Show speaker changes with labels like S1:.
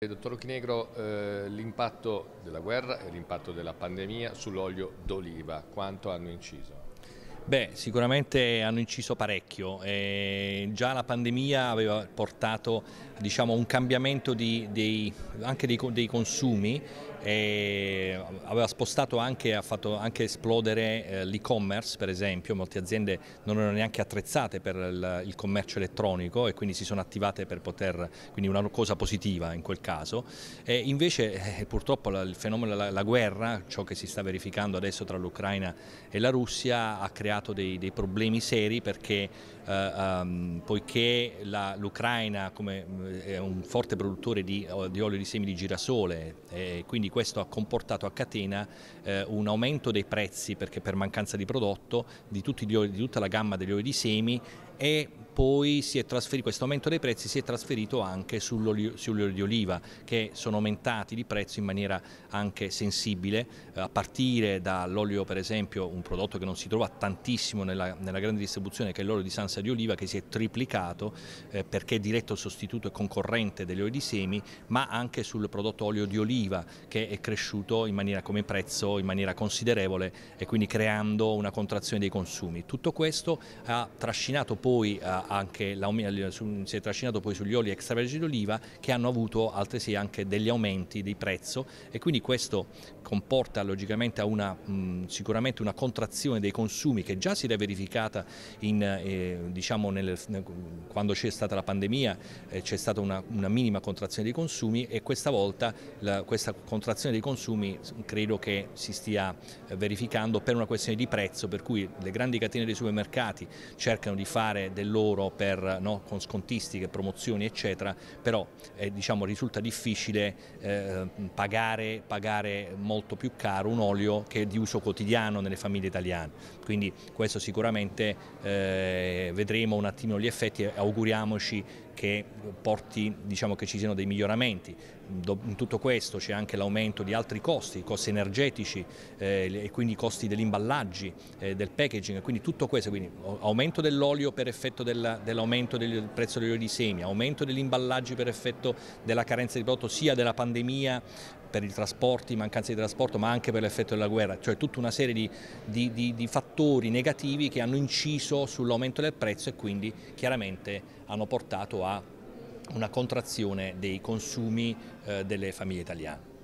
S1: Eh, dottor Ochinegro, eh, l'impatto della guerra e l'impatto della pandemia sull'olio d'oliva, quanto hanno inciso? Beh, sicuramente hanno inciso parecchio. Eh, già la pandemia aveva portato diciamo, un cambiamento di, dei, anche dei, dei consumi e eh, aveva spostato anche, ha fatto anche esplodere eh, l'e-commerce per esempio, molte aziende non erano neanche attrezzate per il, commercio elettronico e quindi si sono attivate per poter, quindi una cosa positiva in quel caso e invece eh, purtroppo il fenomeno della guerra, ciò che si sta verificando adesso tra l'Ucraina e la Russia ha creato dei, dei problemi seri perché eh, ehm, poiché l'Ucraina mm, è un forte produttore di, di, olio di semi di girasole e quindi questo ha comportato a catena eh, un aumento dei prezzi perché per mancanza di prodotto di, oli, di tutta la gamma degli oli di semi e poi questo aumento dei prezzi si è trasferito anche sull'olio di oliva che sono aumentati di prezzo in maniera anche sensibile eh, a partire dall'olio per esempio un prodotto che non si trova tantissimo nella, nella grande distribuzione che è l'olio di sansa di oliva che si è triplicato eh, perché è diretto sostituto e concorrente degli oli di semi ma anche sul prodotto olio di oliva che è cresciuto in maniera come prezzo in maniera considerevole e quindi creando una contrazione dei consumi. Tutto questo ha trascinato poi eh, anche eh, si è trascinato poi sugli oli extravergine d'oliva che hanno avuto altresì anche degli aumenti di prezzo e quindi questo comporta logicamente una, mh, sicuramente una contrazione dei consumi che già si è verificata in, eh, diciamo nel, quando c'è stata la pandemia, eh, c'è stata una, una, minima contrazione dei consumi e questa volta la, questa contrazione dei consumi credo che si stia eh, verificando per una questione di prezzo per cui le grandi catene dei supermercati cercano di fare del loro euro per, no, con scontistiche, promozioni eccetera, però eh, diciamo, risulta difficile eh, pagare, pagare, molto più caro un olio che è di uso quotidiano nelle famiglie italiane. Quindi questo sicuramente eh, vedremo un attimino gli effetti e auguriamoci che, porti, diciamo, che ci siano dei miglioramenti in tutto questo c'è anche l'aumento di altri costi, costi energetici eh, e quindi i costi degli imballaggi, eh, del packaging, quindi tutto questo, quindi aumento dell'olio per effetto dell'aumento del prezzo dell'olio di semi, aumento degli imballaggi per effetto della carenza di prodotto sia della pandemia per i trasporti, mancanza di trasporto, ma anche per l'effetto della guerra, cioè tutta una serie di, di, di, di fattori negativi che hanno inciso sull'aumento del prezzo e quindi chiaramente hanno portato a una contrazione dei consumi eh, delle famiglie italiane.